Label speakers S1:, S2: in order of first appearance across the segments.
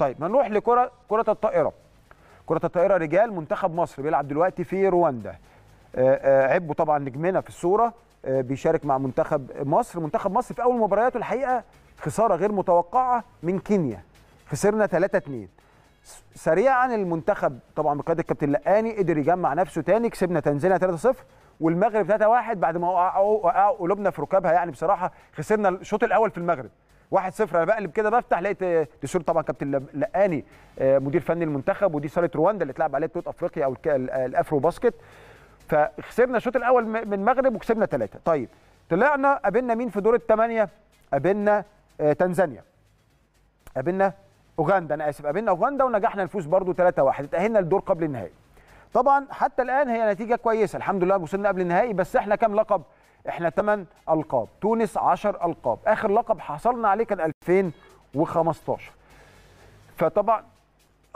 S1: طيب هنروح لكره كره الطائره كره الطائره رجال منتخب مصر بيلعب دلوقتي في رواندا آه، آه، عبوا طبعا نجمنا في الصوره آه، بيشارك مع منتخب مصر منتخب مصر في اول مبارياته الحقيقه خساره غير متوقعه من كينيا خسرنا 3 2 سريعا المنتخب طبعا بقياده الكابتن لقاني قدر يجمع نفسه تاني كسبنا تنزيلنا 3 0 والمغرب 3 1 بعد ما وقعوا قلوبنا في ركابها يعني بصراحه خسرنا الشوط الاول في المغرب 1 0 انا بقلب كده بفتح لقيت آه، ديشور طبعا كابتن لقاني آه، مدير فني المنتخب ودي صاله رواندا اللي اتلعب عليها بطوله افريقيا او الافرو باسكت فخسرنا الشوط الاول من المغرب وكسبنا ثلاثه طيب طلعنا قابلنا مين في دور الثمانيه قابلنا آه، تنزانيا قابلنا اوغندا انا اسف قابلنا اوغندا ونجحنا نفوز برضو 3-1 اتاهلنا لدور قبل النهائي طبعا حتى الان هي نتيجه كويسه الحمد لله وصلنا قبل النهائي بس احنا كام لقب احنا 8 القاب تونس 10 القاب اخر لقب حصلنا عليه كان 2015 فطبعا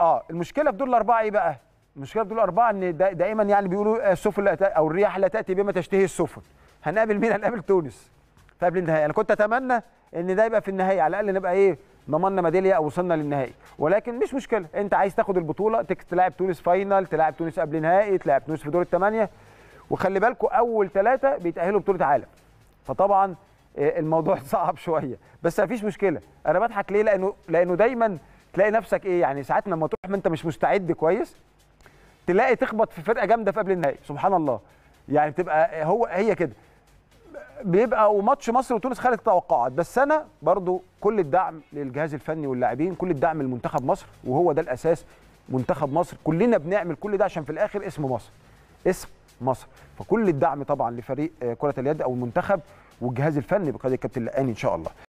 S1: اه المشكله في دول الاربعه ايه بقى المشكله في دول الاربعه ان دائما يعني بيقولوا آه، السفن او الرياح لا تاتي بما تشتهي السفن هنقابل مين هنقابل تونس فقبل طيب، النهائي انا كنت اتمنى ان ده يبقى في النهائي على الاقل نبقى ايه ضمننا ميداليه او وصلنا للنهائي ولكن مش مشكله انت عايز تاخد البطوله تلاعب تونس فاينل تلاعب تونس قبل نهائي تلاعب تونس في دور الثمانيه وخلي بالكم اول ثلاثه بيتاهلوا بطوله عالم فطبعا آه، الموضوع صعب شويه بس مفيش مشكله انا بضحك ليه لانه لانه دايما تلاقي نفسك ايه يعني ساعات لما تروح ما انت مش مستعد كويس تلاقي تخبط في فرقه جامده في قبل النهائي سبحان الله يعني بتبقى آه، هو هي كده بيبقى وماتش مصر وتونس خارج التوقعات بس انا برضو كل الدعم للجهاز الفني واللاعبين كل الدعم لمنتخب مصر وهو ده الاساس منتخب مصر كلنا بنعمل كل ده عشان في الاخر اسم مصر اسم مصر فكل الدعم طبعا لفريق كره اليد او المنتخب والجهاز الفني بقياده الكابتن لقاني ان شاء الله